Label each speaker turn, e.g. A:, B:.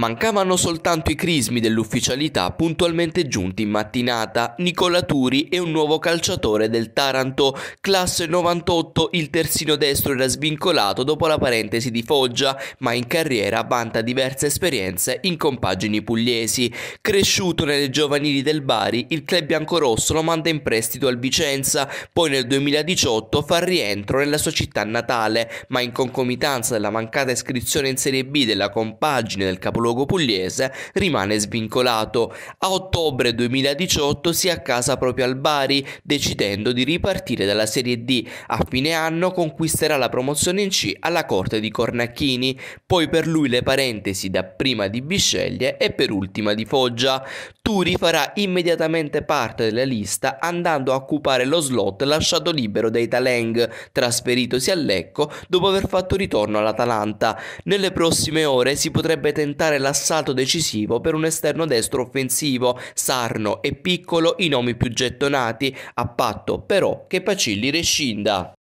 A: Mancavano soltanto i crismi dell'ufficialità puntualmente giunti in mattinata, Nicola Turi e un nuovo calciatore del Taranto, classe 98, il terzino destro era svincolato dopo la parentesi di Foggia, ma in carriera vanta diverse esperienze in compagini pugliesi. Cresciuto nelle giovanili del Bari, il club biancorosso lo manda in prestito al Vicenza, poi nel 2018 fa rientro nella sua città natale, ma in concomitanza della mancata iscrizione in Serie B della compagine del capoluogo capoluogo pugliese, rimane svincolato. A ottobre 2018 si accasa proprio al Bari, decidendo di ripartire dalla Serie D. A fine anno conquisterà la promozione in C alla corte di Cornacchini, poi per lui le parentesi da prima di Bisceglie e per ultima di Foggia. Turi farà immediatamente parte della lista andando a occupare lo slot lasciato libero dai Taleng, trasferitosi a Lecco dopo aver fatto ritorno all'Atalanta. Nelle prossime ore si potrebbe tentare l'assalto decisivo per un esterno destro offensivo, Sarno e Piccolo i nomi più gettonati, a patto però che Pacilli rescinda.